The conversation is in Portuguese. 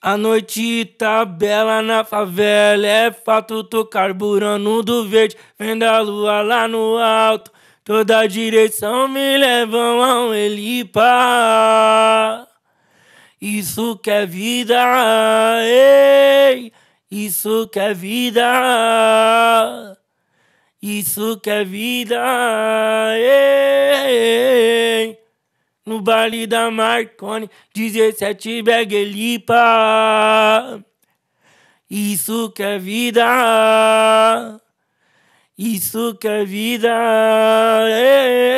A noite tá bela na favela, é fato, tô carburando do verde, vendo a lua lá no alto. Toda direção me levam a um elipa. Isso que é vida, ei, isso que é vida, isso que é vida, ei no baile da Marconi, 17 bag lipa. Isso que é vida, isso que é vida. Ei, é. ei.